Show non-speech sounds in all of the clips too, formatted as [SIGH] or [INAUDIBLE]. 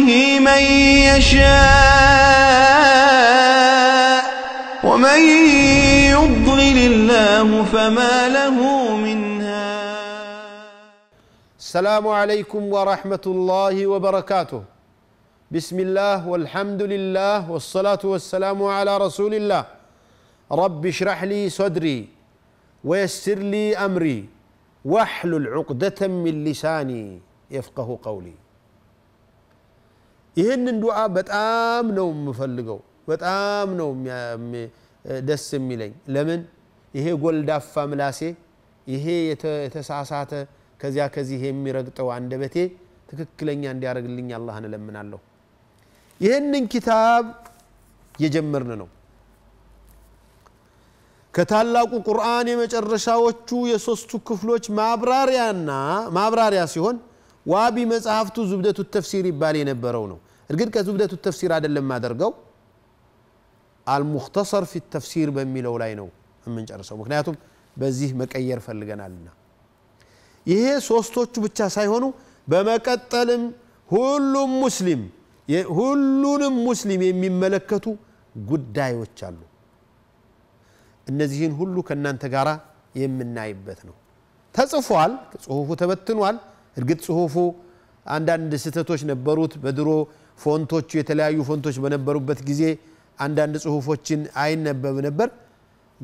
به من يشاء ومن يضلل الله فما له من هاد السلام عليكم ورحمة الله وبركاته بسم الله والحمد لله والصلاة والسلام على رسول الله رب اشرح لي صدري ويسر لي أمري واحلل عقدة من لساني يفقه قولي ይህንን ዱዓ በጣም ነው የምፈልገው፣ በጣም ነው ደስ የሚለኝ። ለምን ይሄ ጎልዳፋ ምላሴ፣ ይሄ የተሳሳተ ከዚያ ከዚህ የሚረግጠው አንደበቴ ትክክለኛ እንዲያደርግልኝ አላህን እለምናለሁ። ይህንን ኪታብ የጀመርን ነው ከታላቁ ቁርአን የመጨረሻዎቹ የሶስቱ ክፍሎች ማብራሪያና ማብራሪያ ሲሆን ዋቢ መጽሐፍቱ ዙብደቱ ተፍሲር ይባል የነበረው ነው እርግጥ ከዙብደቱ ተፍሲር አይደለም ማደርገው አልሙክተሰር ፊ ተፍሲር በሚለው ላይ ነው የምንጨርሰው ምክንያቱም በዚህ መቀየር ፈልገናልና ይሄ ሶስቶቹ ብቻ ሳይሆኑ በመቀጠልም ሁሉም ሙስሊም ሁሉንም ሙስሊም የሚመለከቱ ጉዳዮች አሉ እነዚህን ሁሉ ከእናንተ ጋር የምናይበት ነው ተጽፏል ጽሁፉ ተበትኗል እርግጥ ጽሁፉ አንዳንድ ስህተቶች ነበሩት። በድሮ ፎንቶቹ የተለያዩ ፎንቶች በነበሩበት ጊዜ አንዳንድ ጽሁፎችን አይነበብ ነበር።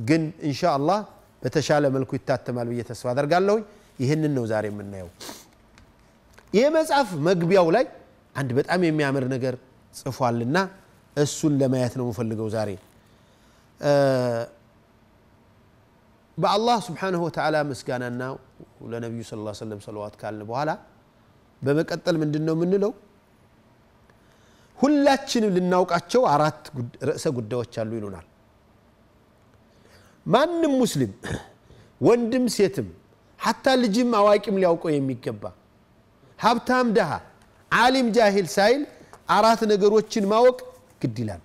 ግን እንሻ አላህ በተሻለ መልኩ ይታተማል ብዬ ተስፋ አደርጋለሁ። ይህንን ነው ዛሬ የምናየው። ይህ መጽሐፍ መግቢያው ላይ አንድ በጣም የሚያምር ነገር ጽፏልና እሱን ለማየት ነው የምፈልገው ዛሬ። በአላህ ስብሓነሁ ወተላ ምስጋናና ለነቢዩ ስለ ሰለም ሰለዋት ካልን በኋላ በመቀጠል ምንድን ነው የምንለው ሁላችንም ልናውቃቸው አራት ርዕሰ ጉዳዮች አሉ ይሉናል ማንም ሙስሊም ወንድም ሴትም ሀታ ልጅም አዋቂም ሊያውቀው የሚገባ ሀብታም ደሃ አሊም ጃሂል ሳይል አራት ነገሮችን ማወቅ ግድ ይላል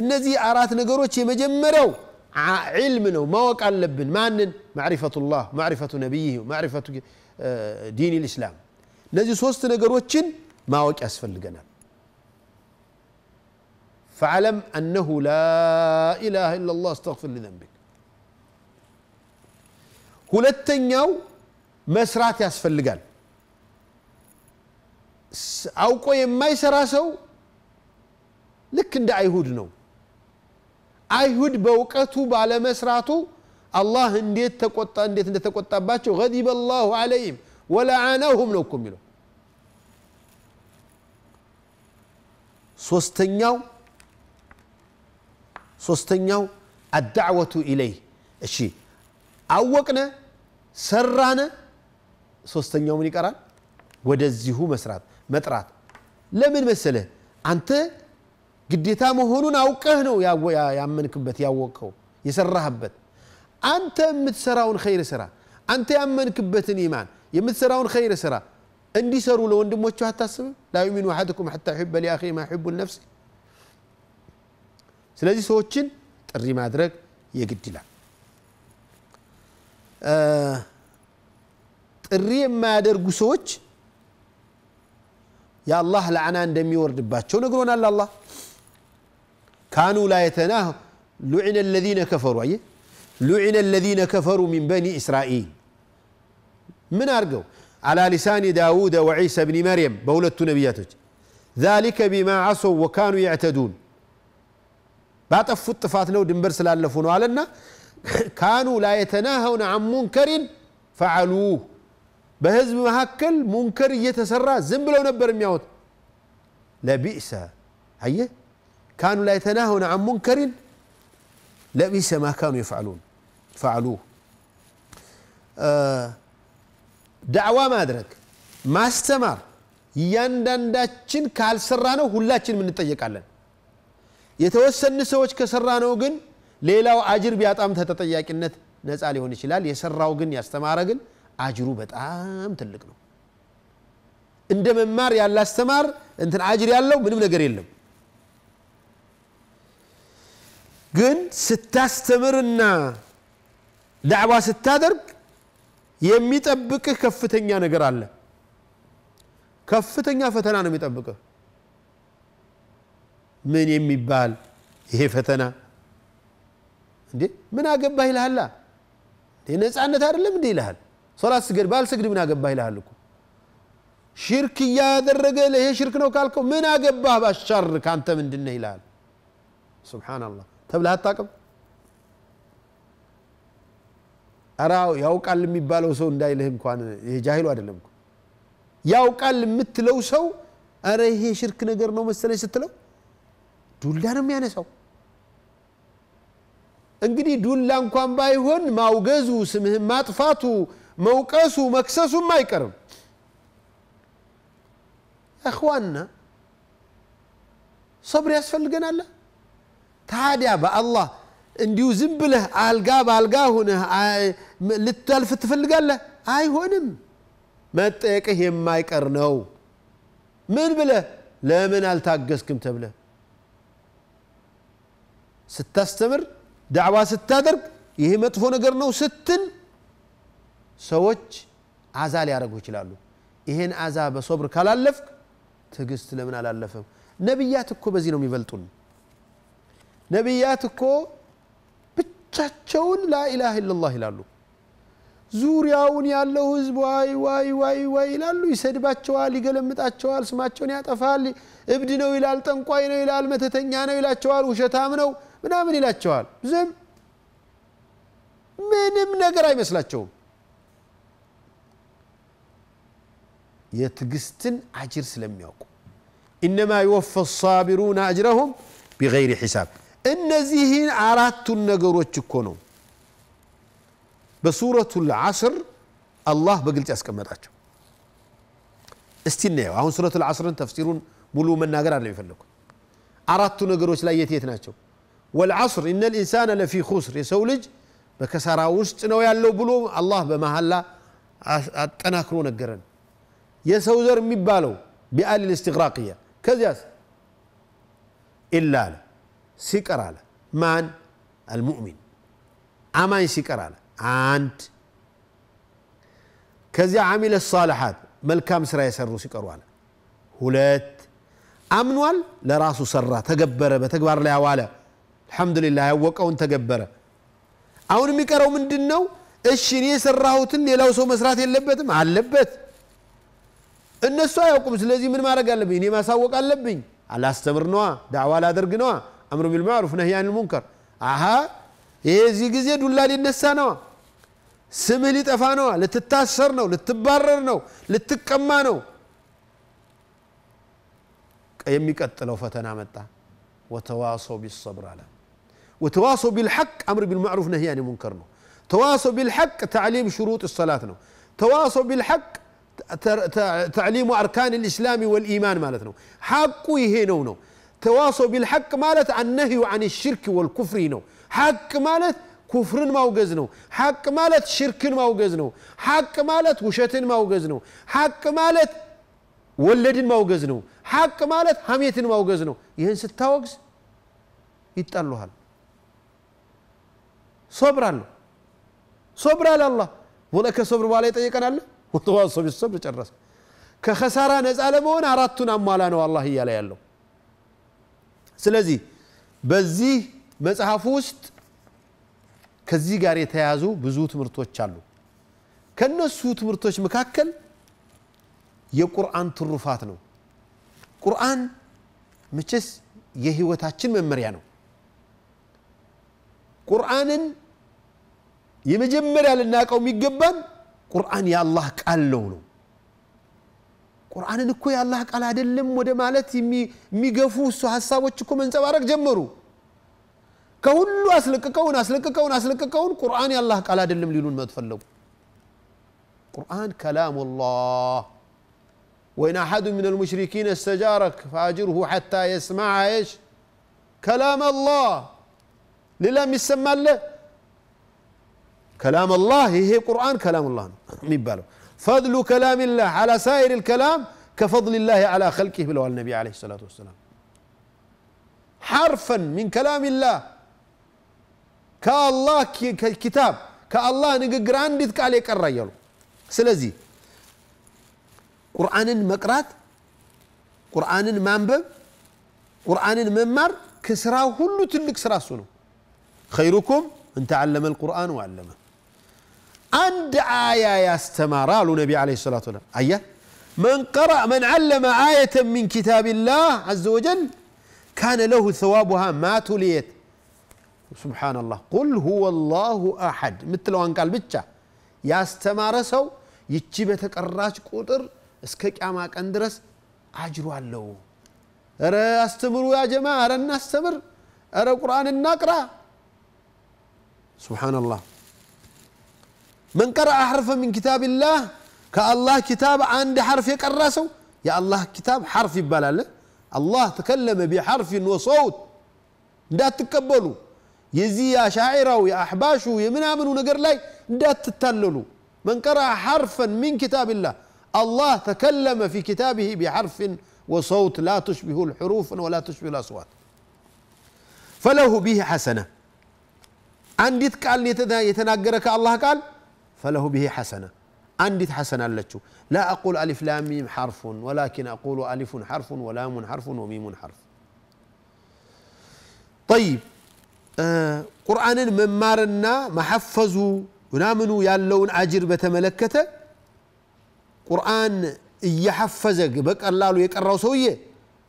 እነዚህ አራት ነገሮች የመጀመሪያው علمنا وما وقع اللبن ما أنن معرفة الله معرفة نبيه ومعرفة آه، دين الإسلام نزي سوست قروتشن ما وقع أسفل لقنا فعلم أنه لا إله إلا الله استغفر لذنبك ሁለተኛው መስራት ያስፈልጋል አውቆ የማይሰራ ሰው ልክ لكن አይሁድ ነው አይሁድ በእውቀቱ ባለመስራቱ አላህ እንዴት ተቆጣ እንዴት እንደተቆጣባቸው ገዲበ ላሁ አለይህም ወለዓናሁም ነው እኮ የሚለው ሶስተኛው ሶስተኛው አዳዕወቱ ኢለይህ እሺ አወቅነ ሰራነ ሶስተኛው ምን ይቀራል ወደዚሁ መስራት መጥራት ለምን መሰለ አንተ ግዴታ መሆኑን አውቀህ ነው ያመንክበት ያወቀው የሰራህበት አንተ የምትሰራውን ኸይር ስራ አንተ ያመንክበትን ኢማን የምትሰራውን ኸይር ስራ እንዲሰሩ ለወንድሞቹ አታስብም ላ ዩሚኑ አሐድኩም ሐታ ዩሕበ ሊአኺ ማ ዩሕቡ ነፍሲ ስለዚህ ሰዎችን ጥሪ ማድረግ የግድላል ጥሪ የማያደርጉ ሰዎች የአላህ ለዓና እንደሚወርድባቸው ነግሮናል አላህ كانوا لا يتناهوا لعن الذين كفروا أي لعن الذين كفروا من بني إسرائيل من أرقوا على لسان داود وعيسى بن مريم بولة نبياتك ذلك بما عصوا وكانوا يعتدون بعد الطفات نو دنبر سلالفوا نوالنا كانوا لا يتناهون عن منكر فعلوه بهزم مهكل منكر يتسرى زنبلو نبر مياوت لبئس هيه كانوا لا يتناهون عن منكر لبئس ما كانوا يفعلون فعلوه ዳዕዋ ማድረግ ማስተማር እያንዳንዳችን ካልሰራ ነው ሁላችን እንጠየቃለን የተወሰኑ ሰዎች ከሰራ ነው ግን ሌላው አጅር ቢያጣም ተጠያቂነት ነፃ ሊሆን ይችላል የሰራው ግን ያስተማረ ግን አጅሩ በጣም ትልቅ ነው እንደ መማር ያላስተማር እንትን አጅር ያለው ምንም ነገር የለም ግን ስታስተምርና ዳዕዋ ስታደርግ የሚጠብቅህ ከፍተኛ ነገር አለ ከፍተኛ ፈተና ነው የሚጠብቅህ ምን የሚባል ይሄ ፈተና እንዴ ምን አገባህ ይልሃላ ነፃነት አይደለም እንዴ ይልሃል ሶላት ስገድ ባልስግድ ምን አገባ ይልሃል እኮ ሽርክ እያደረገ ይሄ ሽርክ ነው ካልከው ምን አገባህ ባሻር ካንተ ምንድነህ ይልሃል ስብሓናላህ ተብለህ አታቅም? ኧረ ያውቃል የሚባለው ሰው እንዳይልህ እንኳን ይሄ ጃሂሉ አይደለም ያውቃል የምትለው ሰው ኧረ ይሄ ሽርክ ነገር ነው መሰለኝ ስትለው ዱላ ነው የሚያነሳው። እንግዲህ ዱላ እንኳን ባይሆን ማውገዙ፣ ስምህን ማጥፋቱ፣ መውቀሱ፣ መክሰሱም አይቀርም። እኽዋና ሰብር ያስፈልገናል። ታዲያ በአላህ እንዲሁ ዝም ብለህ አልጋ በአልጋ ሁነህ ልታልፍ ትፈልጋለህ? አይሆንም። መጠየቅህ የማይቀር ነው። ምን ብለህ ለምን አልታገስክም ተብለ ስታስተምር፣ ዳዕዋ ስታደርግ ይህ መጥፎ ነገር ነው ስትል ሰዎች አዛ ሊያደርጉ ይችላሉ። ይሄን አዛ በሶብር ካላለፍክ ትግስት ለምን አላለፈም? ነቢያት እኮ በዚህ ነው የሚበልጡን። ነቢያት እኮ ብቻቸውን ላኢላህ ኢላላህ ይላሉ ዙሪያውን ያለው ህዝብ ዋይ ዋይ ዋይ ዋይ ይላሉ ይሰድባቸዋል ይገለምጣቸዋል ስማቸውን ያጠፋል እብድ ነው ይላል ጠንቋይ ነው ይላል መተተኛ ነው ይላቸዋል ውሸታም ነው ምናምን ይላቸዋል ዝም ምንም ነገር አይመስላቸውም የትዕግስትን አጅር ስለሚያውቁ ኢነማ ይወፈ ሳቢሩን አጅረሁም ቢገይሪ ሒሳብ النزيهين عرات النجر كونو بسورة العصر الله بقلت أسكم مداتش استنى وهون سورة العصر تفسير ملو من ناجر على يفلك عرات النجر وش لا والعصر إن الإنسان لفي خسر يسولج بكسر وسط نويا اللو بلو الله بمهلا أتناكرون الجرن يسوزر مبالو بآل الاستغراقية كذا إلا له ሲቀር አለ ማን አልሙእሚን አማኝ ሲቀር አለ አንድ ከዚያ አሚለ ሳልሓት መልካም ስራ የሰሩ ሲቀሩ አለ ሁለት አምኗል ለራሱ ሰራ ተገበረ በተግባር ላይ አዋለ አልሐምዱሊላ ያወቀውን ተገበረ አሁን የሚቀረው ምንድን ነው እሺ እኔ የሰራሁትን ሌላው ሰው መስራት የለበትም አለበት እነሱ አያውቁም ስለዚህ ምን ማድረግ አለብኝ እኔ ማሳወቅ አለብኝ አላስተምር ነዋ ዳዕዋ ላደርግ ነዋ امر بالمعروف نهي عن المنكر اها يزي جزي دولا لي نسانو سمه لي طفانو لتتاسر نو لتبرر نو لتقما نو وتواصوا بالصبر على وتواصوا بالحق امر بالمعروف نهي عن المنكر تواصوا بالحق تعليم شروط الصلاه نو تواصوا بالحق تعليم اركان الاسلام والايمان مالتنا حق يهينو تواصوا بالحق مالت نهي عن الشرك والكفر نو حق مالت كفر ما وجزنو حق مالت شرك ما وجزنو حق مالت وشات ما وجزنو حق مالت ولد ما وجزنو حق مالت حميت ما وجزنو يهن ستة وجز يتقلوا هال صبر الله صبر على الله ولك صبر وعليه تيجي كان الله وتواصل بالصبر تشرس كخسارة نزال مون عرضتنا مالنا والله هي لا ስለዚህ በዚህ መጽሐፍ ውስጥ ከዚህ ጋር የተያያዙ ብዙ ትምህርቶች አሉ። ከነሱ ትምህርቶች መካከል የቁርአን ትሩፋት ነው። ቁርአን መቼስ የህይወታችን መመሪያ ነው። ቁርአንን የመጀመሪያ ልናውቀው የሚገባን ቁርአን የአላህ ቃል ነው ነው قرآن نكو يا الله قال هذا اللم ودمالتي مي مي جفو سوها سوتشكو من زبارك جمرو كون أسلك كون أسلك كون أسلك كون قرآن يا الله قال هذا اللم ليلون ما تفلو قرآن كلام الله وإن أحد من المشركين استجارك فأجره حتى يسمع إيش كلام الله لله مسمى له كلام الله هي قرآن كلام الله مبالو فضل كلام الله على سائر الكلام كفضل الله على خلقه بلوى النبي عليه الصلاة والسلام حرفا من كلام الله كالله كتاب كالله نقر عندك عليك الرجل سلزي قرآن مقرات قرآن مانبب قرآن ممار كسراه هلو تلك سراسونه خيركم من تعلم القرآن وعلمه عند آية يستمر على النبي عليه الصلاة والسلام أيه من قرأ من علم آية من كتاب الله عز وجل كان له ثوابها ما تليت سبحان الله قل هو الله أحد مثل أن قال بيتشا يستمر سو يتشبتك الراج قدر اسكك أماك أندرس أجروا له أرى أستمروا يا جماعة أرى أستمر أرى القرآن النقرة سبحان الله من قرأ حرفا من كتاب الله كالله كتاب عند حرف يقرأ يا الله كتاب حرف يبلال الله تكلم بحرف وصوت دا تكبلوا يزي يا شاعر او يا احباش ويا من امنوا نقر لاي دا تتللوا من قرأ حرفا من كتاب الله الله تكلم في كتابه بحرف وصوت لا تشبه الحروف ولا تشبه الاصوات فله به حسنه عندي قال يتناقرك الله قال فله به حسنة عندي حسنة لك لا أقول ألف لام ميم حرف ولكن أقول ألف حرف ولام حرف وميم حرف طيب آه قرآن من مارنا ما حفظوا ونامنوا يالون أجر بتملكته قرآن يحفزك بك الله لو يقرأ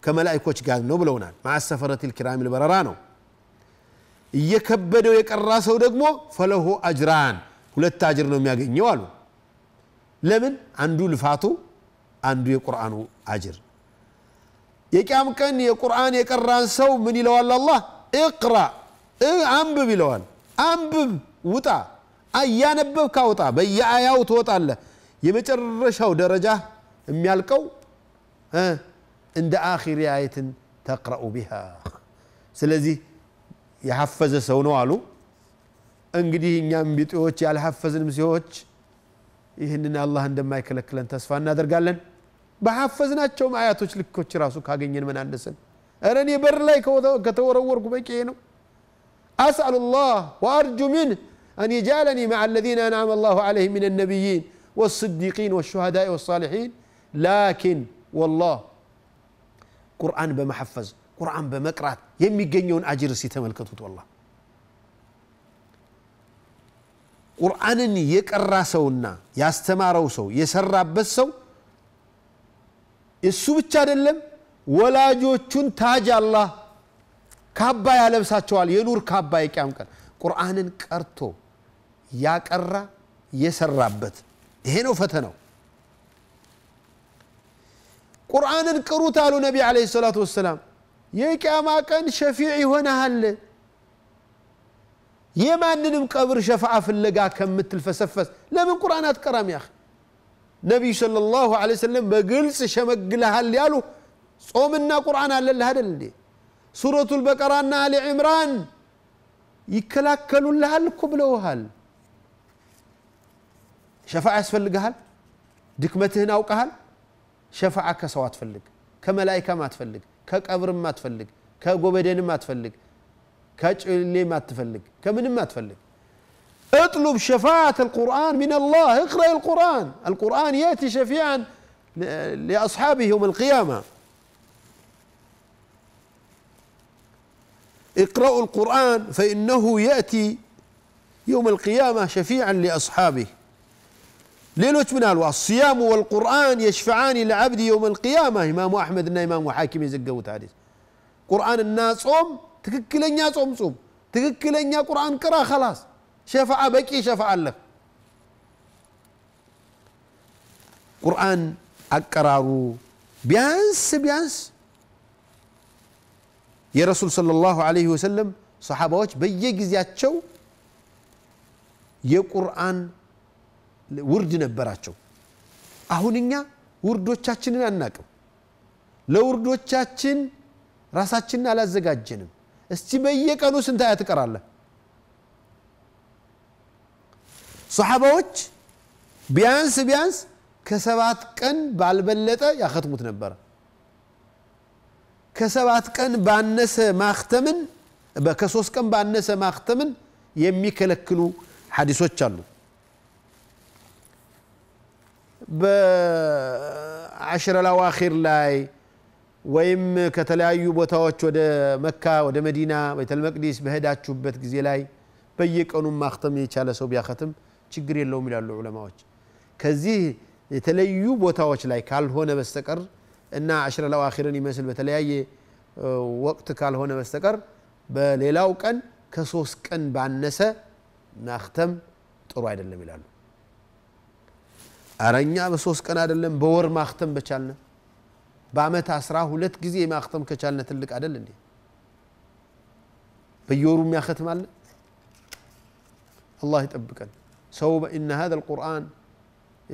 كما لا قال نوبلونا مع السفرة الكرام البررانو يكبدوا يقرأ سودك فله أجران ሁለት አጅር ነው የሚያገኘው አሉ። ለምን? አንዱ ልፋቱ፣ አንዱ የቁርአኑ አጅር። የቅያም ቀን የቁርአን የቀራን ሰው ምን ይለዋል? አላህ እቅራ አንብብ ይለዋል። አንብብ ውጣ፣ እያነበብ ካውጣ በየአያው ትወጣለ። የመጨረሻው ደረጃ የሚያልቀው እንደ አኺሪ አየትን ተቅረኡ ቢሃ። ስለዚህ የሐፈዘ ሰው ነው አሉ እንግዲህ እኛም ቢጤዎች ያልሐፈዝንም ሲዎች ይህንን አላህ እንደማይከለክለን ተስፋ እናደርጋለን በሐፈዝናቸውም አያቶች ልኮች ራሱ ካገኘን ምን አነሰን እረ እኔ በር ላይ ከተወረወርኩ በቂ ነው أسأل الله وأرجو منه أن يجعلني مع الذين أنعم الله عليهم من النبيين والصديقين والشهداء والصالحين لكن والله قرآن بمحفز قرآن بمقرأت يمي جنيون أجر الكتوت والله ቁርአንን የቀራ ሰውና ያስተማረው ሰው የሰራበት ሰው እሱ ብቻ አይደለም ወላጆቹን ታጅ አላህ ካባ ያለብሳቸዋል የኑር ካባ የቅያም ቀን ቁርአንን ቀርቶ ያቀራ የሰራበት ይሄ ነው ፈተናው ቁርአንን ቅሩት አሉ ነቢ አለ ሰላት ወሰላም የቅያማ ቀን ሸፊዕ ይሆናሃል يماننم قبر شفعة في اللقاء كم مثل فسفس لا من قرآنات كرام يا أخي نبي صلى الله عليه وسلم بقلس شمق لها اللي قالوا صومنا قرآن على اللي هذا اللي سورة البقرة على لعمران يكلاكلوا لها الكبلو هل شفاعة أسفل دكمت هنا ناو قهل شفاعة كسوات فلق كملائكة ما تفلق كقبر ما تفلق كقبدين ما تفلق تفلق كم كمن ما تفلق اطلب شفاعة القرآن من الله اقرأ القرآن القرآن يأتي شفيعا لأصحابه يوم القيامة اقرأوا القرآن فإنه يأتي يوم القيامة شفيعا لأصحابه من ምን الصيام والقرآن يشفعان የሽፈዓኒ يوم القيامة إمام أحمد إن إمام وحاكم ሐኪም የዘገቡት قرآن الناس أم ትክክለኛ ጾም ጹም፣ ትክክለኛ ቁርአን ቅራ ከላስ ሸፋዓ በቂ ሸፋዓ አለ። ቁርአን አቀራሩ ቢያንስ ቢያንስ የረሱል ሰለላሁ ዐለይሂ ወሰለም ሰሓባዎች በየጊዜያቸው የቁርአን ውርድ ነበራቸው። አሁንኛ እኛ ውርዶቻችንን አናቅም። ለውርዶቻችን ራሳችንን አላዘጋጀንም። እስቲ በየቀኑ ስንት አያ ትቀራለ? ሰሓባዎች ቢያንስ ቢያንስ ከሰባት ቀን ባልበለጠ ያኸትሙት ነበረ ከሰባት ቀን ባነሰ ማክተምን ከሶስት ቀን ባነሰ ማክተምን የሚከለክሉ ሐዲሶች አሉ በአሽረ ላይ ወይም ከተለያዩ ቦታዎች ወደ መካ ወደ መዲና ቤተል በሄዳችሁበት ጊዜ ላይ በየቀኑ ማክተም የቻለ ሰው ቢያከትም ችግር የለውም ይላሉ ዑለማዎች። ከዚህ የተለዩ ቦታዎች ላይ ካልሆነ በስተቀር እና አሽረ ለዋኪርን ይመስል በተለያየ ወቅት ካልሆነ በስተቀር በሌላው ቀን ከሶስት ቀን ባነሰ ማክተም ጥሩ አይደለም ይላሉ። አረኛ በሶስት ቀን አይደለም በወር ማክተም በቻልነ بعمت أسراه ولت جزي ما أختم كشال نتلك عدل اللي بيورو ما أختم الله يتبكى سو إن هذا القرآن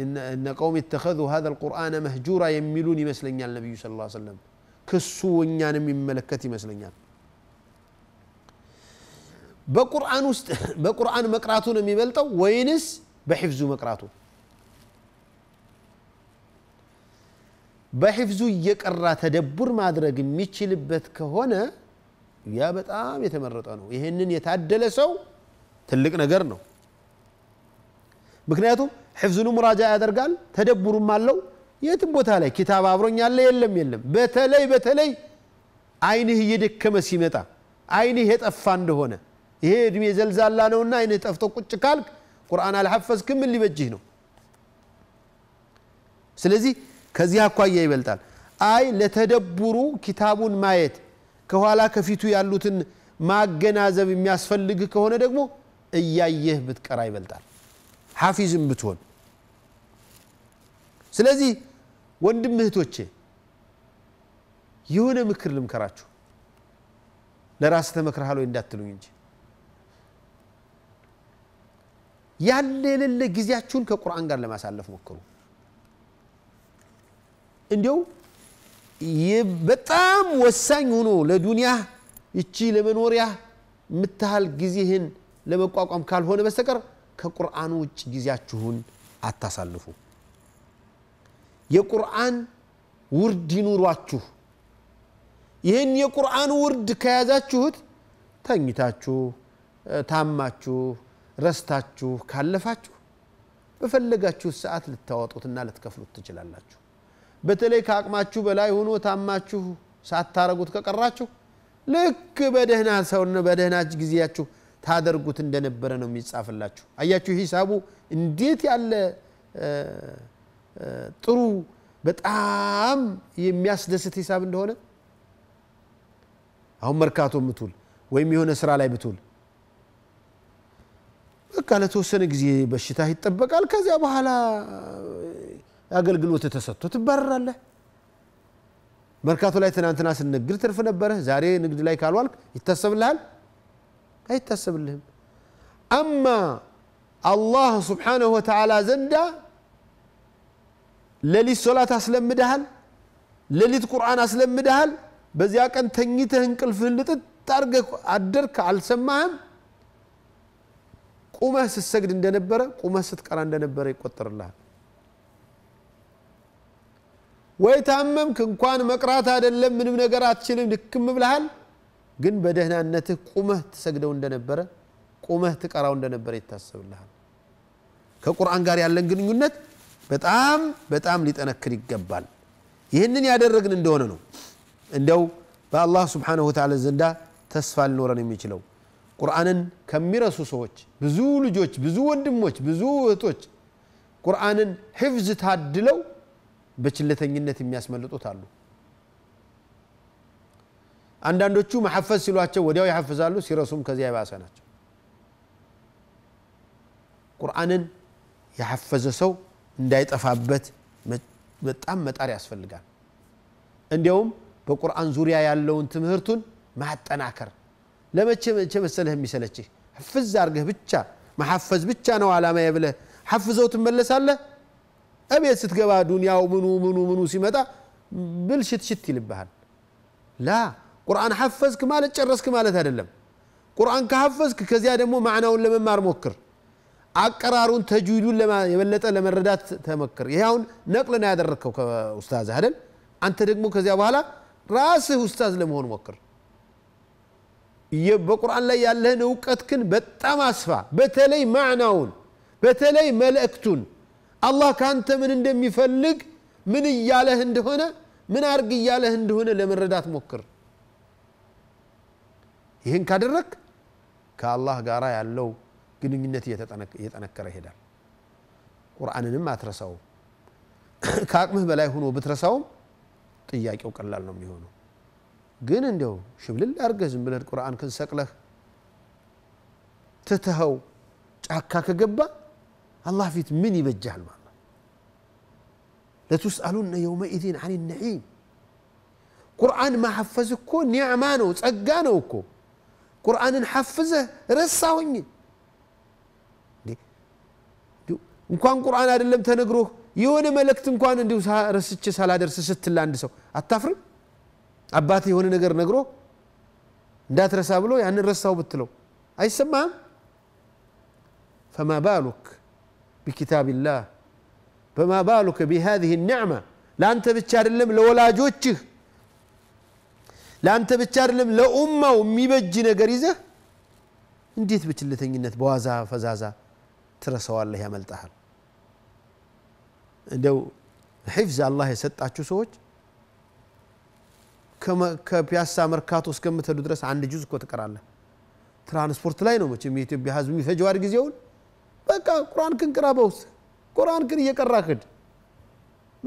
إن إن قوم اتخذوا هذا القرآن مهجورا يملوني مثلني على النبي صلى الله عليه وسلم كسو إنيان من ملكتي مثلني بقرآن بقرآن مكراتون نمي بلته وينس بحفظه مقراته በሕፍዙ እየቀራ ተደቡር ማድረግ የሚችልበት ከሆነ ያ በጣም የተመረጠ ነው። ይህንን የታደለ ሰው ትልቅ ነገር ነው። ምክንያቱም ሕፍዙን ሙራጃ ያደርጋል፣ ተደቡሩም አለው። የትም ቦታ ላይ ኪታብ አብሮኝ አለ የለም የለም። በተለይ በተለይ አይንህ እየደከመ ሲመጣ አይንህ የጠፋ እንደሆነ ይሄ እድሜ ዘልዛላ ነውና አይንህ ጠፍቶ ቁጭ ካልክ ቁርአን አልሐፈዝክም ምን ሊበጅህ ነው? ስለዚህ ከዚህ አኳያ ይበልጣል። አይ ለተደቡሩ ኪታቡን ማየት ከኋላ ከፊቱ ያሉትን ማገናዘብ የሚያስፈልግ ከሆነ ደግሞ እያየህ ብትቀራ ይበልጣል፣ ሐፊዝም ብትሆን። ስለዚህ ወንድም እህቶቼ የሆነ ምክር ልምከራችሁ። ለራስ ተመክረሃል ወይ እንዳትሉኝ እንጂ ያለ የሌለ ጊዜያችሁን ከቁርአን ጋር ለማሳለፍ ሞክሩ። እንዲው በጣም ወሳኝ ሆኖ ለዱንያ ይቺ ለመኖሪያ የምታህል ጊዜህን ለመቋቋም ካልሆነ በስተቀር ከቁርአኑ ውጭ ጊዜያችሁን አታሳልፉ የቁርአን ውርድ ይኑሯችሁ ይህን የቁርአን ውርድ ከያዛችሁት ተኝታችሁ ታማችሁ ረስታችሁ ካለፋችሁ በፈለጋችሁ ሰዓት ልታወጡትና ልትከፍሉት ትችላላችሁ በተለይ ከአቅማችሁ በላይ ሆኖ ታማችሁ ሳታረጉት ከቀራችሁ ልክ በደህና ሰውነ በደህና ጊዜያችሁ ታደርጉት እንደነበረ ነው የሚጻፍላችሁ አያችሁ ሂሳቡ እንዴት ያለ ጥሩ በጣም የሚያስደስት ሂሳብ እንደሆነ አሁን መርካቶ ምትል ወይም የሆነ ስራ ላይ ብትውል በቃ ለተወሰነ ጊዜ በሽታ ይጠበቃል ከዚያ በኋላ አገልግሎት ተሰጥቶ ትባረራለህ። መርካቶ ላይ ትናንትና ስንግድ ትርፍ ነበረ ዛሬ ንግድ ላይ ካልዋልክ ይታሰብልሃል? አይታሰብልህም። አማ አላህ ስብሓነሁ ወተዓላ ዘንዳ ሌሊት ሶላት አስለምደሃል፣ ሌሊት ቁርአን አስለምደሃል። በዚያ ቀን ተኝተህ እንቅልፍህን ልጥጥ አድርገህ አደርክ፣ አልሰማህም። ቁመህ ስትሰግድ እንደነበረ ቁመህ ስትቀራ እንደነበረ ይቆጠርልሃል። ወይ ታመምክ እንኳን መቅራት አይደለም ምንም ነገር አትችልም ድክም ብልሃል ግን በደህናነትህ ቁመህ ትሰግደው እንደነበረ ቁመህ ትቀራው እንደነበረ ይታሰብልሃል ከቁርአን ጋር ያለን ግንኙነት በጣም በጣም ሊጠነክር ይገባል ይህንን ያደረግን እንደሆነ ነው እንደው በአላህ ስብሓንሁ ወተዓላ ዘንዳ ተስፋ ሊኖረን የሚችለው ቁርአንን ከሚረሱ ሰዎች ብዙ ልጆች ብዙ ወንድሞች ብዙ እህቶች ቁርአንን ሕፍዝ ታድለው በችለተኝነት የሚያስመልጡት አሉ አንዳንዶቹ መሐፈዝ ሲሏቸው ወዲያው ያሐፍዛሉ ሲረሱም ከዚያ የባሰ ናቸው ቁርአንን ያሐፈዘ ሰው እንዳይጠፋበት በጣም መጣር ያስፈልጋል እንዲያውም በቁርአን ዙሪያ ያለውን ትምህርቱን ማጠናከር ለመቼ መሰለህ የሚሰለችህ ሕፍዝ አርገህ ብቻ መሐፈዝ ብቻ ነው አላማ ብለህ ሐፍዘው ትመለሳለህ أبيت ستقبا دنيا ومنو منو منو سيمتا بالشت شت يلبهن لا قرآن حفزك مالت جرسك مالت هدلم قرآن كحفزك كزيا دمو معناه لما مار موكر አቀራሩን ተጅዊዱን የበለጠ ለመረዳት ተመክር። ይሄ አሁን ነቅልን ያደረግከው ከኡስታዝ አይደል? አንተ ደግሞ ከዚያ በኋላ ራስህ ኡስታዝ ለመሆን ሞክር። በቁርአን ላይ ያለህን እውቀት ግን በጣም አስፋ። በተለይ ማዕናውን፣ በተለይ መልእክቱን አላህ ከአንተ ምን እንደሚፈልግ ምን እያለህ እንደሆነ ምን አርግ እያለህ እንደሆነ ለመረዳት ሞክር ይህን ካደረግ ከአላህ ጋር ያለው ግንኙነት እየጠነከረ ይሄዳል ቁርአንንም አትረሳውም [COUGHS] ከአቅምህ በላይ ሆኖ ብትረሳውም ጥያቄው ቀላል ነው የሚሆነው ግን እንደው ሽብልል አርገህ ዝም ብለህ ቁርአን ክንሰቅለህ ትትኸው ጫካ ከገባ الله في من يبجح المال لتسألن يومئذ عن النعيم قرآن ما حفزك نعمانه تسقانه قرآن حفزه رصه إن كان قرآن هذا لم تنقره يوانا ملكت إن كان عنده رسيتش سالة درس ست اللي عنده سو التفر أباتي هون نقر نقره دات رسابلو يعني رسابه بتلو أي سمع فما بالك ቢኪታብ ላህ በማ ባሉከ ቢሃዚህ ኒዕማ ለአንተ ብቻ አይደለም ለወላጆችህ ለአንተ ብቻ አይደለም ለኡማው የሚበጅ ነገር ይዘህ እንዴት በችለተኝነት በዋዛ ፈዛዛ ትረሰዋለህ ያመልጠሃል እንደው ሒፍዝ አላህ የሰጣችሁ ሰዎች ከፒያሳ መርካቶ እስከምትሄዱ ድረስ አንድ ጁዝ እኮ ትቀራለህ ትራንስፖርት ላይ ነው መቼም የኢትዮጵያ ህዝብ የሚፈጀዋል ጊዜውን በቃ ቁርአን ክን ቅራ ቁርአን ቁርአንክን እየቀራ ክድ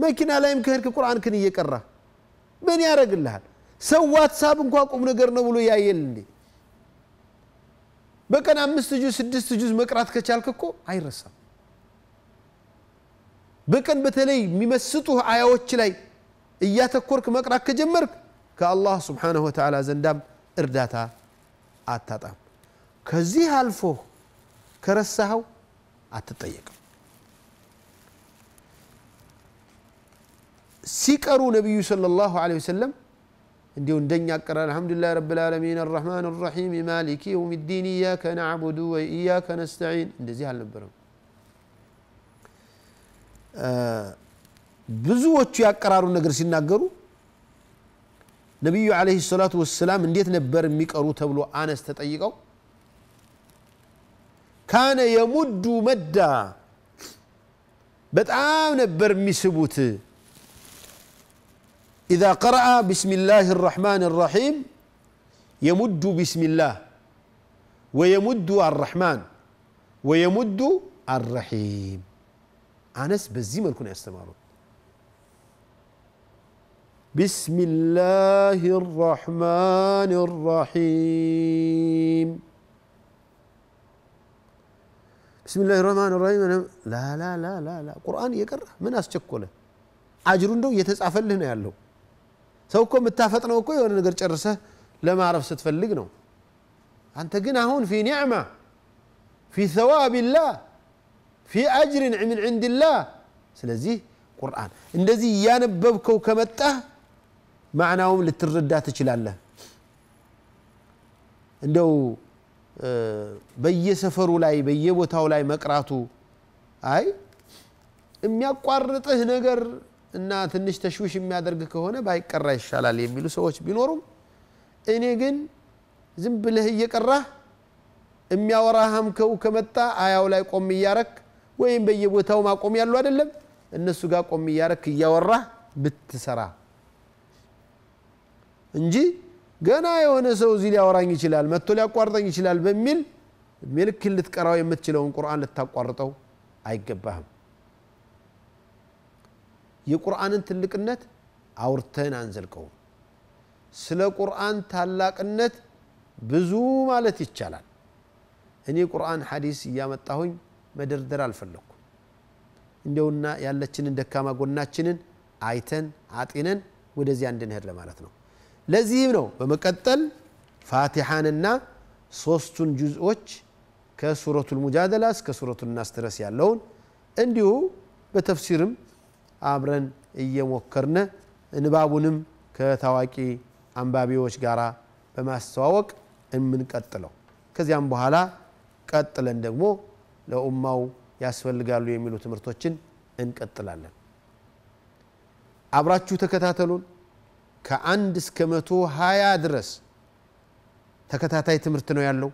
መኪና ላይም ቁርአን ክን እየቀራ ምን ያደረግልሃል? ሰው ዋትሳፕ እንኳ ቁም ነገር ነው ብሎ ያየል እንዴ? በቀን አምስት ጁዝ ስድስት ጁዝ መቅራት ከቻልክ እኮ አይረሳም። በቀን በተለይ የሚመስጡ አያዎች ላይ እያተኮርክ መቅራት ከጀመርክ ከአላህ ስብሓነሁ ወተዓላ ዘንዳም እርዳታ አታጣም። ከዚህ አልፎ ከረሳኸው አትጠየቅም። ሲቀሩ ነቢዩ ሰለላሁ ዐለይሂ ወሰለም እንዲሁ እንደኛ አቀራር አልሐምዱሊላህ ረብል ዓለሚን አርረሕማን አርረሒም ማሊኪ የውም ዲን እያከ ነዕቡዱ ወኢያከ ነስተዒን እንደዚህ አልነበረም። ብዙዎቹ ያቀራሩን ነገር ሲናገሩ ነቢዩ ዓለይሂ ሰላቱ ወሰላም እንዴት ነበር የሚቀሩ ተብሎ አነስ ተጠይቀው كان يمد مدا بتعام نبر مسبوت إذا قرأ بسم الله الرحمن الرحيم يمد بسم الله ويمد الرحمن ويمد الرحيم أنس بزيم الكون يستمرون بسم الله الرحمن الرحيم بسم الله الرحمن الرحيم أنا لا لا لا لا لا قرآن يقرأ من ناس تشكله أجرون دو يتسعفل لنا يالو سوكو متافتنا وكو يوانا نقر جرسه لما عرف ستفلقنا أنت قنا هون في نعمة في ثواب الله في أجر من عند الله سلزي قرآن إن دزي يانببك وكمتة معناهم للتردات تشلال له إن دو በየሰፈሩ ላይ በየቦታው ላይ መቅራቱ አይ የሚያቋርጥህ ነገር እና ትንሽ ተሽዊሽ የሚያደርግ ከሆነ ባይቀራ ይሻላል የሚሉ ሰዎች ቢኖሩም እኔ ግን ዝም ብለህ እየቀራህ የሚያወራህም ከው ከመጣ አያው ላይ ቆም እያረክ ወይም በየቦታው ማቆም ያሉ አይደለም እነሱ ጋር ቆም እያረክ እያወራህ ብትሰራ እንጂ ገና የሆነ ሰው እዚህ ሊያወራኝ ይችላል መጥቶ ሊያቋርጠኝ ይችላል በሚል እድሜ ልትቀራው የምትችለውን ቁርአን ልታቋርጠው አይገባህም የቁርአንን ትልቅነት አውርተን አንዘልቀውም ስለ ቁርአን ታላቅነት ብዙ ማለት ይቻላል እኔ ቁርአን ሐዲስ እያመጣሁኝ መደርደር አልፈለግኩም እንደውና ያለችንን ደካማ ጎናችንን አይተን አጢነን ወደዚያ እንድንሄድ ለማለት ነው ለዚህም ነው በመቀጠል ፋቲሓንና ሶስቱን ጁዝዎች ከሱረቱ ልሙጃደላ እስከ ሱረቱ ናስ ድረስ ያለውን እንዲሁ በተፍሲርም አብረን እየሞከርነ ንባቡንም ከታዋቂ አንባቢዎች ጋር በማስተዋወቅ የምንቀጥለው ከዚያም በኋላ ቀጥለን ደግሞ ለኡማው ያስፈልጋሉ የሚሉ ትምህርቶችን እንቀጥላለን። አብራችሁ ተከታተሉን። ከአንድ እስከ መቶ ሀያ ድረስ ተከታታይ ትምህርት ነው ያለው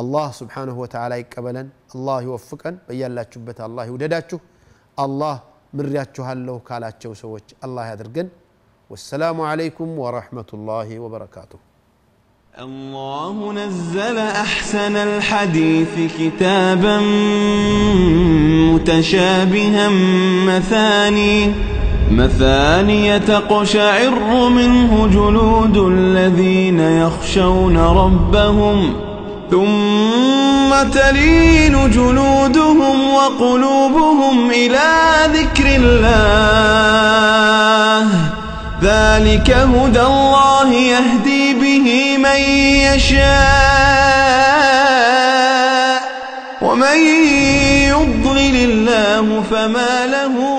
አላህ ስብሓንሁ ወተዓላ ይቀበለን አላህ ይወፍቀን በያላችሁበት አላህ ይውደዳችሁ አላህ ምሪያችኋለሁ ካላቸው ሰዎች አላህ ያድርገን والسلام عليكم ورحمة الله وبركاته الله نزل أحسن الحديث كتابا متشابها مثاني مثانية تقشعر منه جلود الذين يخشون ربهم ثم تلين جلودهم وقلوبهم إلى ذكر الله ذلك هدى الله يهدي به من يشاء ومن يضلل الله فما له